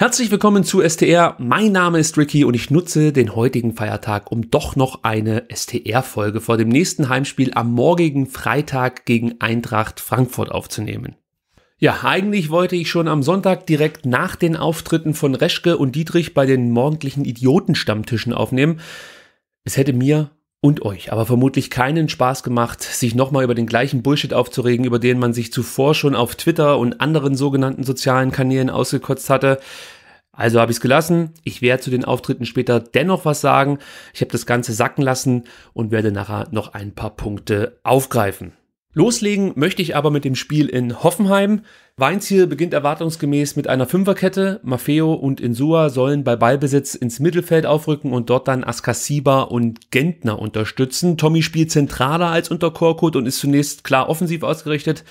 Herzlich willkommen zu STR. Mein Name ist Ricky und ich nutze den heutigen Feiertag, um doch noch eine STR-Folge vor dem nächsten Heimspiel am morgigen Freitag gegen Eintracht Frankfurt aufzunehmen. Ja, eigentlich wollte ich schon am Sonntag direkt nach den Auftritten von Reschke und Dietrich bei den morgendlichen Idiotenstammtischen aufnehmen. Es hätte mir und euch aber vermutlich keinen Spaß gemacht, sich nochmal über den gleichen Bullshit aufzuregen, über den man sich zuvor schon auf Twitter und anderen sogenannten sozialen Kanälen ausgekotzt hatte. Also habe ich es gelassen. Ich werde zu den Auftritten später dennoch was sagen. Ich habe das Ganze sacken lassen und werde nachher noch ein paar Punkte aufgreifen. Loslegen möchte ich aber mit dem Spiel in Hoffenheim. Weinziel beginnt erwartungsgemäß mit einer Fünferkette. Maffeo und Insua sollen bei Ballbesitz ins Mittelfeld aufrücken und dort dann Askasiba und Gentner unterstützen. Tommy spielt zentraler als unter Korkut und ist zunächst klar offensiv ausgerichtet.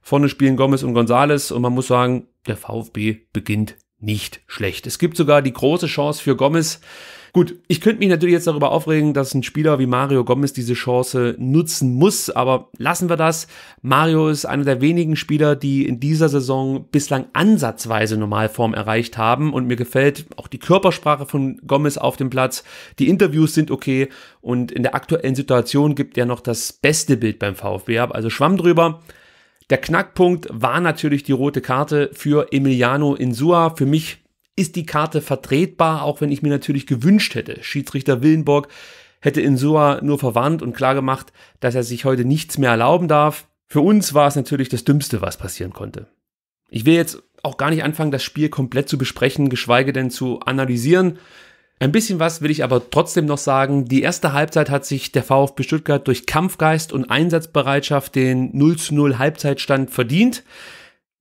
Vorne spielen Gomez und Gonzales und man muss sagen, der VfB beginnt nicht schlecht. Es gibt sogar die große Chance für Gomez, Gut, ich könnte mich natürlich jetzt darüber aufregen, dass ein Spieler wie Mario Gomez diese Chance nutzen muss, aber lassen wir das. Mario ist einer der wenigen Spieler, die in dieser Saison bislang ansatzweise Normalform erreicht haben und mir gefällt auch die Körpersprache von Gomez auf dem Platz. Die Interviews sind okay und in der aktuellen Situation gibt er noch das beste Bild beim VfB Also Schwamm drüber. Der Knackpunkt war natürlich die rote Karte für Emiliano Insua. Für mich ist die Karte vertretbar, auch wenn ich mir natürlich gewünscht hätte. Schiedsrichter Willenborg hätte Insua nur verwarnt und klargemacht, dass er sich heute nichts mehr erlauben darf. Für uns war es natürlich das Dümmste, was passieren konnte. Ich will jetzt auch gar nicht anfangen, das Spiel komplett zu besprechen, geschweige denn zu analysieren. Ein bisschen was will ich aber trotzdem noch sagen. Die erste Halbzeit hat sich der VfB Stuttgart durch Kampfgeist und Einsatzbereitschaft den 0 zu 0 Halbzeitstand verdient.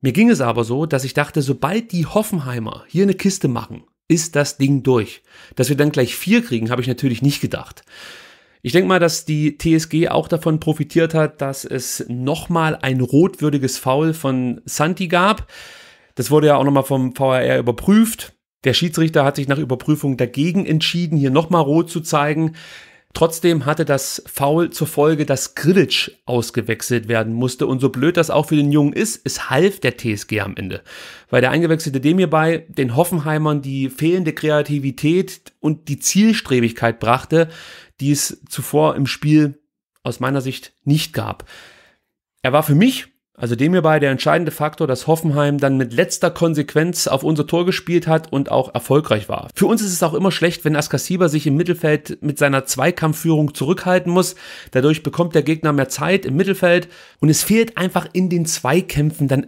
Mir ging es aber so, dass ich dachte, sobald die Hoffenheimer hier eine Kiste machen, ist das Ding durch. Dass wir dann gleich vier kriegen, habe ich natürlich nicht gedacht. Ich denke mal, dass die TSG auch davon profitiert hat, dass es nochmal ein rotwürdiges Foul von Santi gab. Das wurde ja auch nochmal vom VRR überprüft. Der Schiedsrichter hat sich nach Überprüfung dagegen entschieden, hier nochmal rot zu zeigen. Trotzdem hatte das Foul zur Folge, dass Grillitsch ausgewechselt werden musste. Und so blöd das auch für den Jungen ist, es half der TSG am Ende. Weil der eingewechselte dem hierbei den Hoffenheimern die fehlende Kreativität und die Zielstrebigkeit brachte, die es zuvor im Spiel aus meiner Sicht nicht gab. Er war für mich also dem hierbei der entscheidende Faktor, dass Hoffenheim dann mit letzter Konsequenz auf unser Tor gespielt hat und auch erfolgreich war. Für uns ist es auch immer schlecht, wenn Askasiba sich im Mittelfeld mit seiner Zweikampfführung zurückhalten muss. Dadurch bekommt der Gegner mehr Zeit im Mittelfeld und es fehlt einfach in den Zweikämpfen dann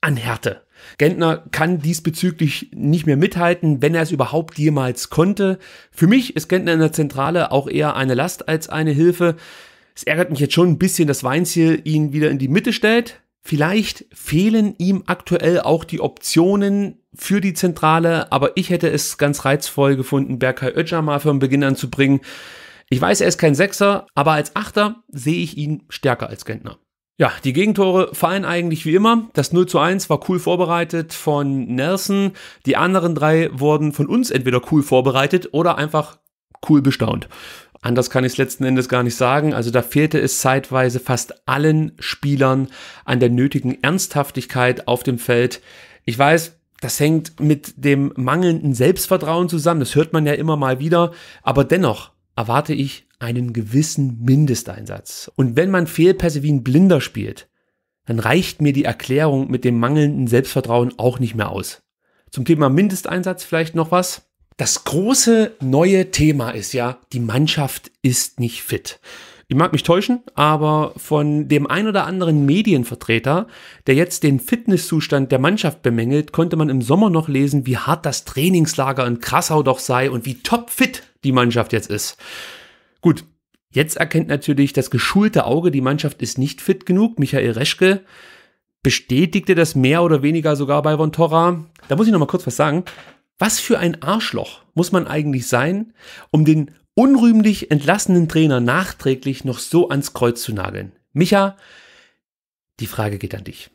an Härte. Gentner kann diesbezüglich nicht mehr mithalten, wenn er es überhaupt jemals konnte. Für mich ist Gentner in der Zentrale auch eher eine Last als eine Hilfe. Es ärgert mich jetzt schon ein bisschen, dass Weinziel ihn wieder in die Mitte stellt. Vielleicht fehlen ihm aktuell auch die Optionen für die Zentrale, aber ich hätte es ganz reizvoll gefunden, Berkay Öcalan mal von Beginn anzubringen. Ich weiß, er ist kein Sechser, aber als Achter sehe ich ihn stärker als Gentner. Ja, die Gegentore fallen eigentlich wie immer. Das 0 zu 1 war cool vorbereitet von Nelson. Die anderen drei wurden von uns entweder cool vorbereitet oder einfach cool bestaunt. Anders kann ich es letzten Endes gar nicht sagen. Also da fehlte es zeitweise fast allen Spielern an der nötigen Ernsthaftigkeit auf dem Feld. Ich weiß, das hängt mit dem mangelnden Selbstvertrauen zusammen. Das hört man ja immer mal wieder. Aber dennoch erwarte ich einen gewissen Mindesteinsatz. Und wenn man Fehlpässe wie ein Blinder spielt, dann reicht mir die Erklärung mit dem mangelnden Selbstvertrauen auch nicht mehr aus. Zum Thema Mindesteinsatz vielleicht noch was. Das große neue Thema ist ja, die Mannschaft ist nicht fit. Ich mag mich täuschen, aber von dem ein oder anderen Medienvertreter, der jetzt den Fitnesszustand der Mannschaft bemängelt, konnte man im Sommer noch lesen, wie hart das Trainingslager in Krassau doch sei und wie topfit die Mannschaft jetzt ist. Gut, jetzt erkennt natürlich das geschulte Auge, die Mannschaft ist nicht fit genug. Michael Reschke bestätigte das mehr oder weniger sogar bei Vontora. Da muss ich noch mal kurz was sagen. Was für ein Arschloch muss man eigentlich sein, um den unrühmlich entlassenen Trainer nachträglich noch so ans Kreuz zu nageln? Micha, die Frage geht an dich.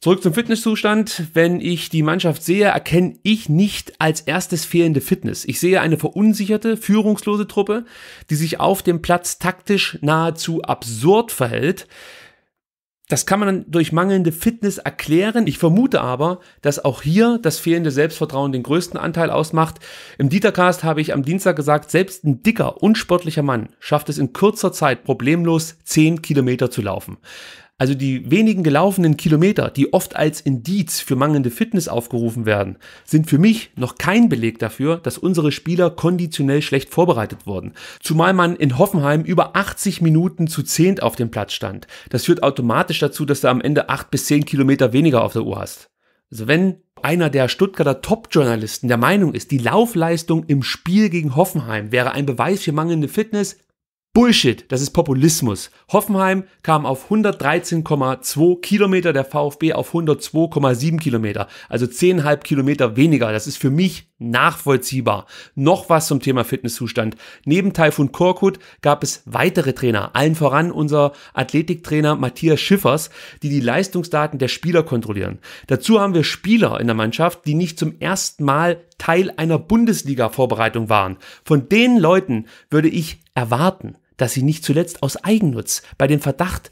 Zurück zum Fitnesszustand. Wenn ich die Mannschaft sehe, erkenne ich nicht als erstes fehlende Fitness. Ich sehe eine verunsicherte, führungslose Truppe, die sich auf dem Platz taktisch nahezu absurd verhält, das kann man durch mangelnde Fitness erklären. Ich vermute aber, dass auch hier das fehlende Selbstvertrauen den größten Anteil ausmacht. Im Dietercast habe ich am Dienstag gesagt, selbst ein dicker, unsportlicher Mann schafft es in kurzer Zeit problemlos 10 Kilometer zu laufen. Also die wenigen gelaufenen Kilometer, die oft als Indiz für mangelnde Fitness aufgerufen werden, sind für mich noch kein Beleg dafür, dass unsere Spieler konditionell schlecht vorbereitet wurden. Zumal man in Hoffenheim über 80 Minuten zu 10 auf dem Platz stand. Das führt automatisch dazu, dass du am Ende 8 bis 10 Kilometer weniger auf der Uhr hast. Also wenn einer der Stuttgarter Top-Journalisten der Meinung ist, die Laufleistung im Spiel gegen Hoffenheim wäre ein Beweis für mangelnde Fitness, Bullshit, das ist Populismus. Hoffenheim kam auf 113,2 Kilometer, der VfB auf 102,7 Kilometer, also 10,5 Kilometer weniger. Das ist für mich nachvollziehbar. Noch was zum Thema Fitnesszustand. Neben Taifun Korkut gab es weitere Trainer, allen voran unser Athletiktrainer Matthias Schiffers, die die Leistungsdaten der Spieler kontrollieren. Dazu haben wir Spieler in der Mannschaft, die nicht zum ersten Mal Teil einer Bundesliga-Vorbereitung waren. Von den Leuten würde ich erwarten, dass sie nicht zuletzt aus Eigennutz bei dem Verdacht,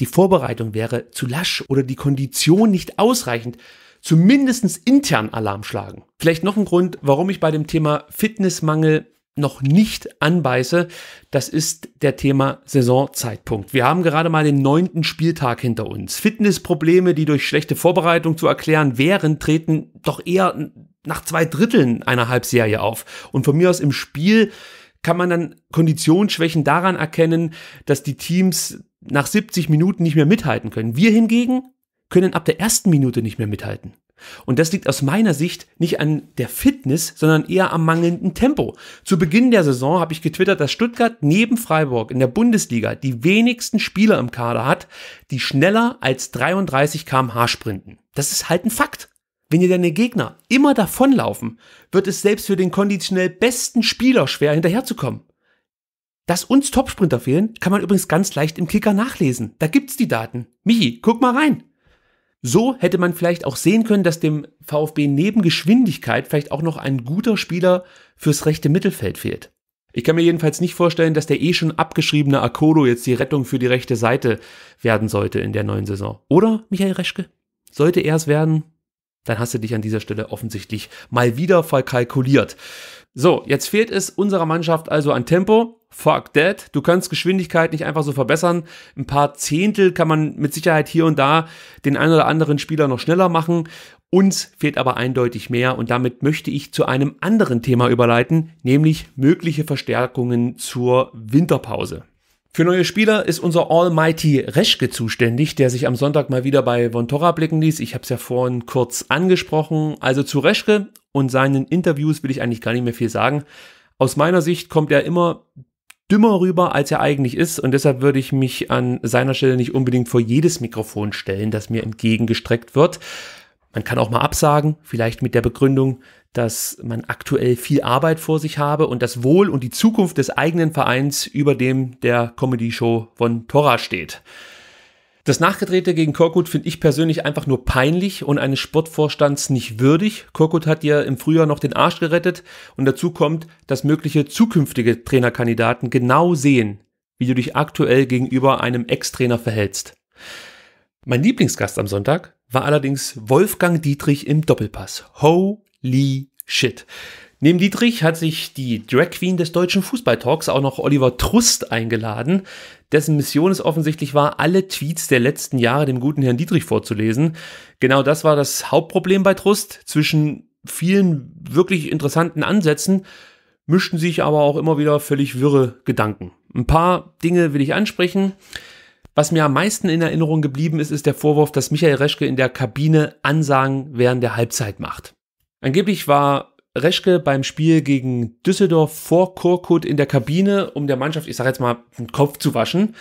die Vorbereitung wäre zu lasch oder die Kondition nicht ausreichend, zumindest intern Alarm schlagen. Vielleicht noch ein Grund, warum ich bei dem Thema Fitnessmangel noch nicht anbeiße, das ist der Thema Saisonzeitpunkt. Wir haben gerade mal den neunten Spieltag hinter uns. Fitnessprobleme, die durch schlechte Vorbereitung zu erklären wären, treten doch eher nach zwei Dritteln einer Halbserie auf. Und von mir aus im Spiel kann man dann Konditionsschwächen daran erkennen, dass die Teams nach 70 Minuten nicht mehr mithalten können. Wir hingegen können ab der ersten Minute nicht mehr mithalten. Und das liegt aus meiner Sicht nicht an der Fitness, sondern eher am mangelnden Tempo. Zu Beginn der Saison habe ich getwittert, dass Stuttgart neben Freiburg in der Bundesliga die wenigsten Spieler im Kader hat, die schneller als 33 km/h sprinten. Das ist halt ein Fakt. Wenn dir deine Gegner immer davonlaufen, wird es selbst für den konditionell besten Spieler schwer hinterherzukommen. Dass uns Topsprinter fehlen, kann man übrigens ganz leicht im Kicker nachlesen. Da gibt's die Daten. Michi, guck mal rein. So hätte man vielleicht auch sehen können, dass dem VfB neben Geschwindigkeit vielleicht auch noch ein guter Spieler fürs rechte Mittelfeld fehlt. Ich kann mir jedenfalls nicht vorstellen, dass der eh schon abgeschriebene Akodo jetzt die Rettung für die rechte Seite werden sollte in der neuen Saison. Oder, Michael Reschke? Sollte er es werden? dann hast du dich an dieser Stelle offensichtlich mal wieder verkalkuliert. So, jetzt fehlt es unserer Mannschaft also an Tempo. Fuck that. Du kannst Geschwindigkeit nicht einfach so verbessern. Ein paar Zehntel kann man mit Sicherheit hier und da den einen oder anderen Spieler noch schneller machen. Uns fehlt aber eindeutig mehr und damit möchte ich zu einem anderen Thema überleiten, nämlich mögliche Verstärkungen zur Winterpause. Für neue Spieler ist unser Almighty Reschke zuständig, der sich am Sonntag mal wieder bei Vontora blicken ließ. Ich habe es ja vorhin kurz angesprochen. Also zu Reschke und seinen Interviews will ich eigentlich gar nicht mehr viel sagen. Aus meiner Sicht kommt er immer dümmer rüber, als er eigentlich ist. Und deshalb würde ich mich an seiner Stelle nicht unbedingt vor jedes Mikrofon stellen, das mir entgegengestreckt wird. Man kann auch mal absagen, vielleicht mit der Begründung, dass man aktuell viel Arbeit vor sich habe und das Wohl und die Zukunft des eigenen Vereins über dem der Comedy-Show von Tora steht. Das Nachgedrehte gegen Korkut finde ich persönlich einfach nur peinlich und eines Sportvorstands nicht würdig. Korkut hat ja im Frühjahr noch den Arsch gerettet und dazu kommt, dass mögliche zukünftige Trainerkandidaten genau sehen, wie du dich aktuell gegenüber einem Ex-Trainer verhältst. Mein Lieblingsgast am Sonntag war allerdings Wolfgang Dietrich im Doppelpass. Ho, Holy shit. Neben Dietrich hat sich die Drag Queen des deutschen Fußballtalks auch noch Oliver Trust eingeladen, dessen Mission es offensichtlich war, alle Tweets der letzten Jahre dem guten Herrn Dietrich vorzulesen. Genau das war das Hauptproblem bei Trust. Zwischen vielen wirklich interessanten Ansätzen mischten sich aber auch immer wieder völlig wirre Gedanken. Ein paar Dinge will ich ansprechen. Was mir am meisten in Erinnerung geblieben ist, ist der Vorwurf, dass Michael Reschke in der Kabine Ansagen während der Halbzeit macht. Angeblich war Reschke beim Spiel gegen Düsseldorf vor Korkut in der Kabine, um der Mannschaft, ich sag jetzt mal, den Kopf zu waschen.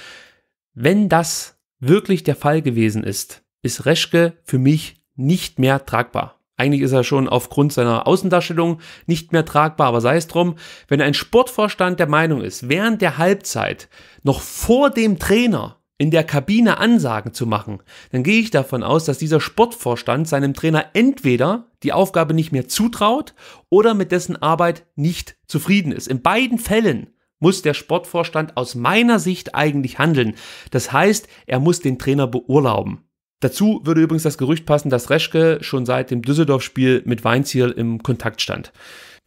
Wenn das wirklich der Fall gewesen ist, ist Reschke für mich nicht mehr tragbar. Eigentlich ist er schon aufgrund seiner Außendarstellung nicht mehr tragbar, aber sei es drum, wenn ein Sportvorstand der Meinung ist, während der Halbzeit noch vor dem Trainer in der Kabine Ansagen zu machen, dann gehe ich davon aus, dass dieser Sportvorstand seinem Trainer entweder die Aufgabe nicht mehr zutraut oder mit dessen Arbeit nicht zufrieden ist. In beiden Fällen muss der Sportvorstand aus meiner Sicht eigentlich handeln. Das heißt, er muss den Trainer beurlauben. Dazu würde übrigens das Gerücht passen, dass Reschke schon seit dem Düsseldorf-Spiel mit Weinziel im Kontakt stand.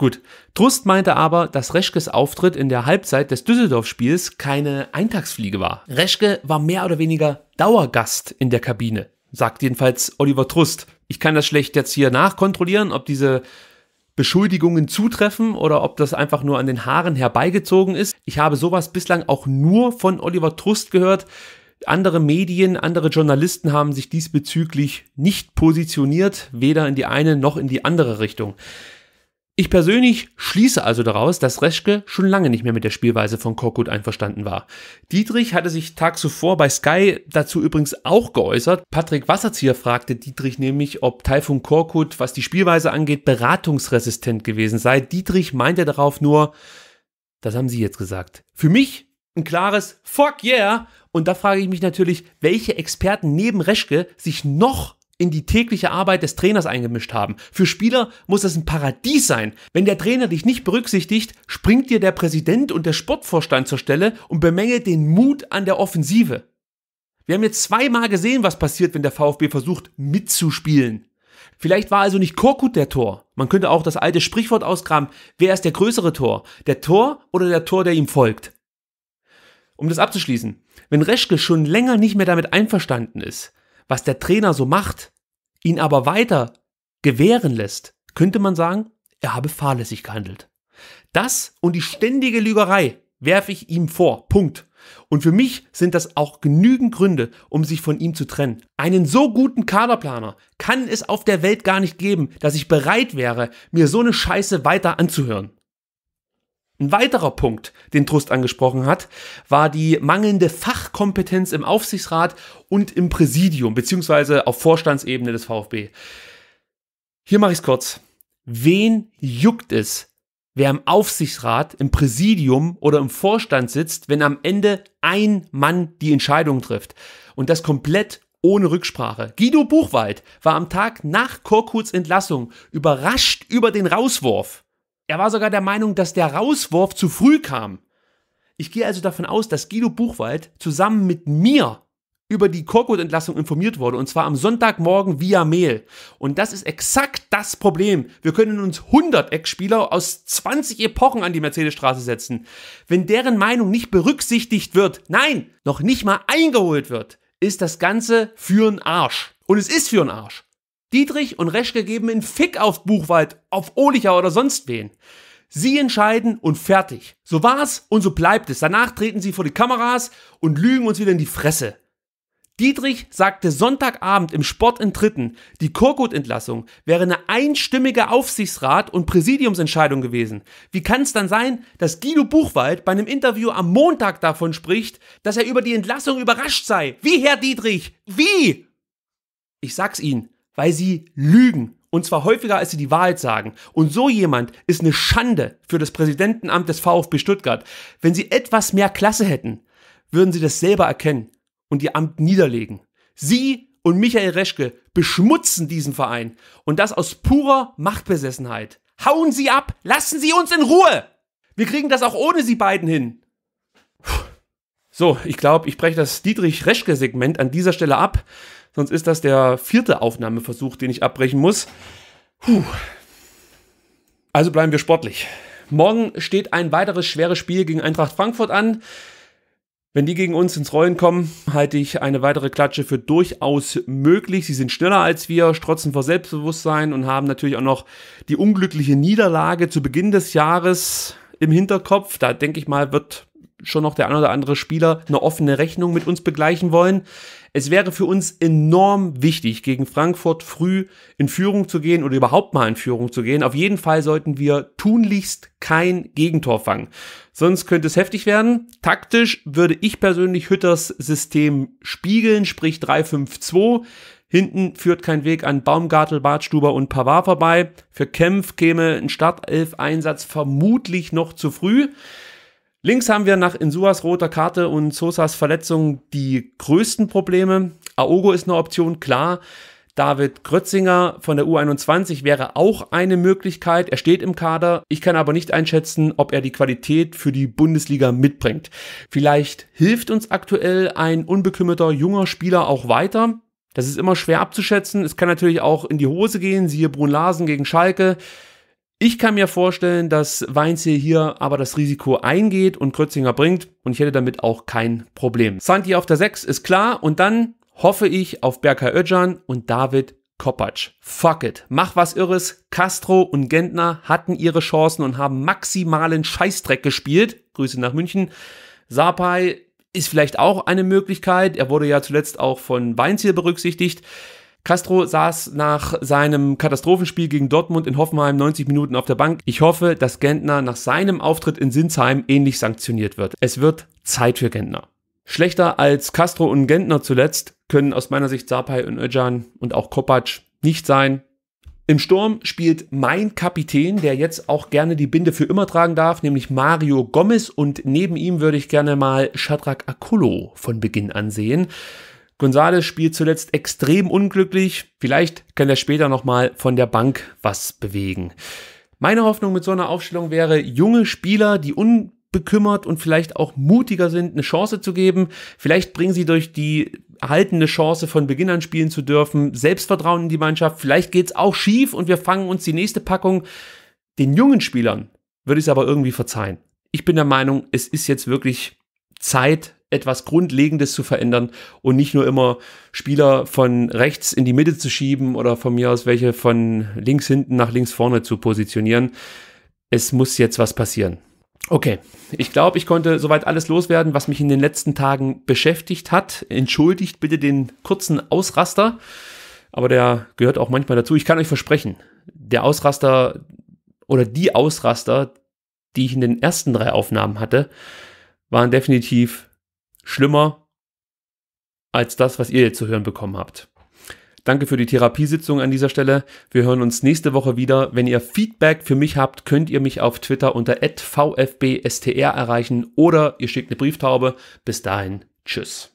Gut, Trust meinte aber, dass Reschkes Auftritt in der Halbzeit des Düsseldorf-Spiels keine Eintagsfliege war. Reschke war mehr oder weniger Dauergast in der Kabine, sagt jedenfalls Oliver Trust. Ich kann das schlecht jetzt hier nachkontrollieren, ob diese Beschuldigungen zutreffen oder ob das einfach nur an den Haaren herbeigezogen ist. Ich habe sowas bislang auch nur von Oliver Trust gehört. Andere Medien, andere Journalisten haben sich diesbezüglich nicht positioniert, weder in die eine noch in die andere Richtung. Ich persönlich schließe also daraus, dass Reschke schon lange nicht mehr mit der Spielweise von Korkut einverstanden war. Dietrich hatte sich Tag zuvor bei Sky dazu übrigens auch geäußert. Patrick Wasserzieher fragte Dietrich nämlich, ob Taifun Korkut, was die Spielweise angeht, beratungsresistent gewesen sei. Dietrich meinte darauf nur, das haben Sie jetzt gesagt. Für mich ein klares Fuck yeah! Und da frage ich mich natürlich, welche Experten neben Reschke sich noch in die tägliche Arbeit des Trainers eingemischt haben. Für Spieler muss das ein Paradies sein. Wenn der Trainer dich nicht berücksichtigt, springt dir der Präsident und der Sportvorstand zur Stelle und bemängelt den Mut an der Offensive. Wir haben jetzt zweimal gesehen, was passiert, wenn der VfB versucht mitzuspielen. Vielleicht war also nicht Korkut der Tor. Man könnte auch das alte Sprichwort ausgraben, wer ist der größere Tor? Der Tor oder der Tor, der ihm folgt? Um das abzuschließen, wenn Reschke schon länger nicht mehr damit einverstanden ist, was der Trainer so macht, ihn aber weiter gewähren lässt, könnte man sagen, er habe fahrlässig gehandelt. Das und die ständige Lügerei werfe ich ihm vor. Punkt. Und für mich sind das auch genügend Gründe, um sich von ihm zu trennen. Einen so guten Kaderplaner kann es auf der Welt gar nicht geben, dass ich bereit wäre, mir so eine Scheiße weiter anzuhören. Ein weiterer Punkt, den Trust angesprochen hat, war die mangelnde Fachkompetenz im Aufsichtsrat und im Präsidium, beziehungsweise auf Vorstandsebene des VfB. Hier mache ich es kurz. Wen juckt es, wer im Aufsichtsrat, im Präsidium oder im Vorstand sitzt, wenn am Ende ein Mann die Entscheidung trifft? Und das komplett ohne Rücksprache. Guido Buchwald war am Tag nach Korkuts Entlassung überrascht über den Rauswurf. Er war sogar der Meinung, dass der Rauswurf zu früh kam. Ich gehe also davon aus, dass Guido Buchwald zusammen mit mir über die Korkut-Entlassung informiert wurde, und zwar am Sonntagmorgen via Mail. Und das ist exakt das Problem. Wir können uns 100 Ex-Spieler aus 20 Epochen an die Mercedesstraße setzen. Wenn deren Meinung nicht berücksichtigt wird, nein, noch nicht mal eingeholt wird, ist das Ganze für'n Arsch. Und es ist für'n Arsch. Dietrich und Reschke geben in Fick auf Buchwald, auf Olicher oder sonst wen. Sie entscheiden und fertig. So war's und so bleibt es. Danach treten sie vor die Kameras und lügen uns wieder in die Fresse. Dietrich sagte Sonntagabend im Sport in Dritten, die Korkut-Entlassung wäre eine einstimmige Aufsichtsrat- und Präsidiumsentscheidung gewesen. Wie kann es dann sein, dass Guido Buchwald bei einem Interview am Montag davon spricht, dass er über die Entlassung überrascht sei? Wie, Herr Dietrich? Wie? Ich sag's Ihnen, weil sie lügen. Und zwar häufiger, als sie die Wahrheit sagen. Und so jemand ist eine Schande für das Präsidentenamt des VfB Stuttgart. Wenn sie etwas mehr Klasse hätten, würden sie das selber erkennen und ihr Amt niederlegen. Sie und Michael Reschke beschmutzen diesen Verein. Und das aus purer Machtbesessenheit. Hauen Sie ab! Lassen Sie uns in Ruhe! Wir kriegen das auch ohne Sie beiden hin. So, ich glaube, ich breche das Dietrich-Reschke-Segment an dieser Stelle ab. Sonst ist das der vierte Aufnahmeversuch, den ich abbrechen muss. Puh. Also bleiben wir sportlich. Morgen steht ein weiteres schweres Spiel gegen Eintracht Frankfurt an. Wenn die gegen uns ins Rollen kommen, halte ich eine weitere Klatsche für durchaus möglich. Sie sind schneller als wir, strotzen vor Selbstbewusstsein und haben natürlich auch noch die unglückliche Niederlage zu Beginn des Jahres im Hinterkopf. Da denke ich mal, wird schon noch der ein oder andere Spieler eine offene Rechnung mit uns begleichen wollen. Es wäre für uns enorm wichtig, gegen Frankfurt früh in Führung zu gehen oder überhaupt mal in Führung zu gehen. Auf jeden Fall sollten wir tunlichst kein Gegentor fangen. Sonst könnte es heftig werden. Taktisch würde ich persönlich Hütters System spiegeln, sprich 3-5-2. Hinten führt kein Weg an Baumgartel, Bartstuber und Pavard vorbei. Für Kempf käme ein Startelf-Einsatz vermutlich noch zu früh. Links haben wir nach Insuas roter Karte und Sosas Verletzung die größten Probleme. Aogo ist eine Option, klar. David Grötzinger von der U21 wäre auch eine Möglichkeit. Er steht im Kader. Ich kann aber nicht einschätzen, ob er die Qualität für die Bundesliga mitbringt. Vielleicht hilft uns aktuell ein unbekümmerter junger Spieler auch weiter. Das ist immer schwer abzuschätzen. Es kann natürlich auch in die Hose gehen, siehe Brun Larsen gegen Schalke. Ich kann mir vorstellen, dass Weinziel hier aber das Risiko eingeht und Krötzinger bringt und ich hätte damit auch kein Problem. Santi auf der 6 ist klar und dann hoffe ich auf Berkay Özcan und David Kopacz. Fuck it. Mach was Irres. Castro und Gentner hatten ihre Chancen und haben maximalen Scheißdreck gespielt. Grüße nach München. Sapai ist vielleicht auch eine Möglichkeit. Er wurde ja zuletzt auch von Weinziel berücksichtigt. Castro saß nach seinem Katastrophenspiel gegen Dortmund in Hoffenheim 90 Minuten auf der Bank. Ich hoffe, dass Gentner nach seinem Auftritt in Sinsheim ähnlich sanktioniert wird. Es wird Zeit für Gentner. Schlechter als Castro und Gentner zuletzt können aus meiner Sicht Sapai und Öcalan und auch Kopacz nicht sein. Im Sturm spielt mein Kapitän, der jetzt auch gerne die Binde für immer tragen darf, nämlich Mario Gomez und neben ihm würde ich gerne mal Shadrach Akulo von Beginn ansehen. Gonzales spielt zuletzt extrem unglücklich. Vielleicht kann er später nochmal von der Bank was bewegen. Meine Hoffnung mit so einer Aufstellung wäre, junge Spieler, die unbekümmert und vielleicht auch mutiger sind, eine Chance zu geben. Vielleicht bringen sie durch die erhaltene Chance, von Beginn an spielen zu dürfen, Selbstvertrauen in die Mannschaft. Vielleicht geht's auch schief und wir fangen uns die nächste Packung. Den jungen Spielern würde ich es aber irgendwie verzeihen. Ich bin der Meinung, es ist jetzt wirklich Zeit etwas Grundlegendes zu verändern und nicht nur immer Spieler von rechts in die Mitte zu schieben oder von mir aus welche von links hinten nach links vorne zu positionieren. Es muss jetzt was passieren. Okay, ich glaube, ich konnte soweit alles loswerden, was mich in den letzten Tagen beschäftigt hat. Entschuldigt bitte den kurzen Ausraster, aber der gehört auch manchmal dazu. Ich kann euch versprechen, der Ausraster oder die Ausraster, die ich in den ersten drei Aufnahmen hatte, waren definitiv schlimmer als das, was ihr jetzt zu hören bekommen habt. Danke für die Therapiesitzung an dieser Stelle. Wir hören uns nächste Woche wieder. Wenn ihr Feedback für mich habt, könnt ihr mich auf Twitter unter @vfbstr erreichen oder ihr schickt eine Brieftaube. Bis dahin, tschüss.